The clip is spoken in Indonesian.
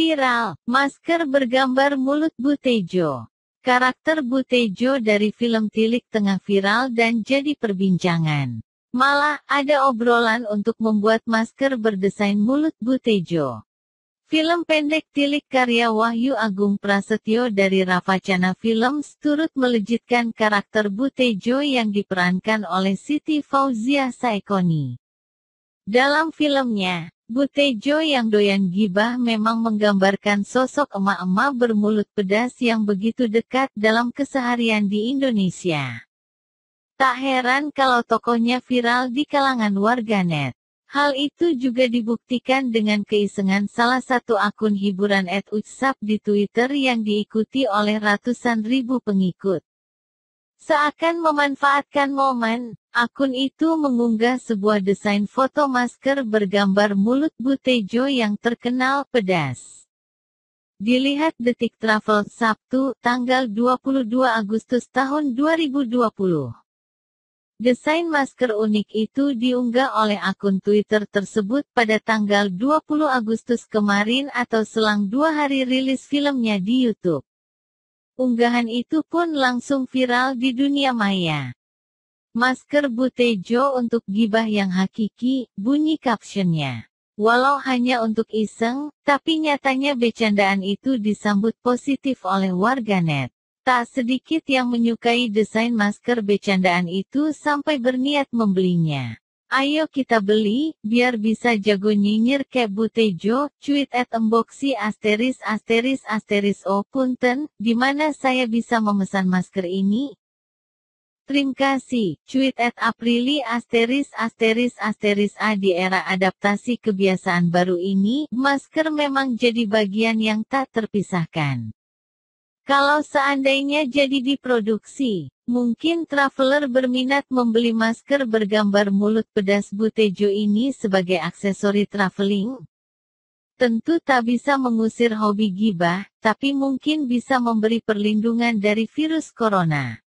Viral, masker bergambar mulut Butejo. Karakter Butejo dari film Tilik tengah viral dan jadi perbincangan. Malah, ada obrolan untuk membuat masker berdesain mulut Butejo. Film pendek Tilik karya Wahyu Agung Prasetyo dari Rafacana Films turut melejitkan karakter Butejo yang diperankan oleh Siti Fauzia Saekoni. Dalam filmnya, Butejo yang doyan gibah memang menggambarkan sosok emak-emak bermulut pedas yang begitu dekat dalam keseharian di Indonesia. Tak heran kalau tokohnya viral di kalangan warganet. Hal itu juga dibuktikan dengan keisengan salah satu akun hiburan at Utsap di Twitter yang diikuti oleh ratusan ribu pengikut. Seakan memanfaatkan momen, Akun itu mengunggah sebuah desain foto masker bergambar mulut Butejo yang terkenal pedas. Dilihat Detik Travel Sabtu, tanggal 22 Agustus tahun 2020. Desain masker unik itu diunggah oleh akun Twitter tersebut pada tanggal 20 Agustus kemarin atau selang dua hari rilis filmnya di YouTube. Unggahan itu pun langsung viral di dunia maya. Masker Butejo untuk gibah yang hakiki, bunyi captionnya. Walau hanya untuk iseng, tapi nyatanya becandaan itu disambut positif oleh warganet. Tak sedikit yang menyukai desain masker becandaan itu sampai berniat membelinya. Ayo kita beli, biar bisa jago nyinyir ke Butejo, cuit at emboksi asteris asteris asteris o punten, dimana saya bisa memesan masker ini, kasih. cuit at Aprili asteris asteris asteris A di era adaptasi kebiasaan baru ini, masker memang jadi bagian yang tak terpisahkan. Kalau seandainya jadi diproduksi, mungkin traveler berminat membeli masker bergambar mulut pedas butejo ini sebagai aksesori traveling. Tentu tak bisa mengusir hobi gibah, tapi mungkin bisa memberi perlindungan dari virus corona.